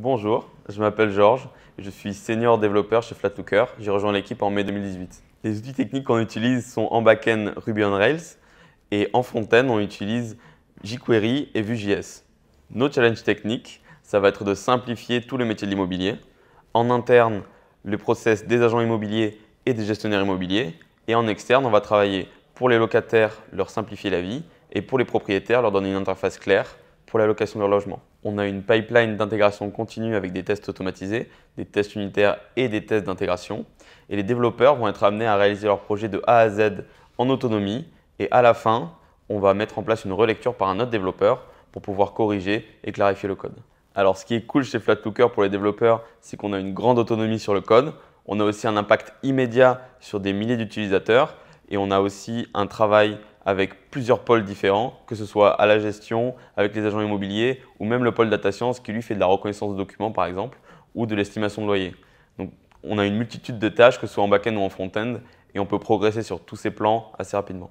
Bonjour, je m'appelle Georges, je suis senior développeur chez Flatlooker. J'ai rejoint l'équipe en mai 2018. Les outils techniques qu'on utilise sont en back-end Ruby on Rails et en front-end on utilise jQuery et Vue.js. Nos challenges techniques, ça va être de simplifier tous les métiers de l'immobilier, en interne le process des agents immobiliers et des gestionnaires immobiliers, et en externe on va travailler pour les locataires, leur simplifier la vie, et pour les propriétaires, leur donner une interface claire pour la location de leur logement. On a une pipeline d'intégration continue avec des tests automatisés, des tests unitaires et des tests d'intégration. Et les développeurs vont être amenés à réaliser leur projet de A à Z en autonomie. Et à la fin, on va mettre en place une relecture par un autre développeur pour pouvoir corriger et clarifier le code. Alors ce qui est cool chez Flatlooker pour les développeurs, c'est qu'on a une grande autonomie sur le code. On a aussi un impact immédiat sur des milliers d'utilisateurs et on a aussi un travail avec plusieurs pôles différents, que ce soit à la gestion, avec les agents immobiliers, ou même le pôle data science qui lui fait de la reconnaissance de documents par exemple, ou de l'estimation de loyer. Donc on a une multitude de tâches, que ce soit en back-end ou en front-end, et on peut progresser sur tous ces plans assez rapidement.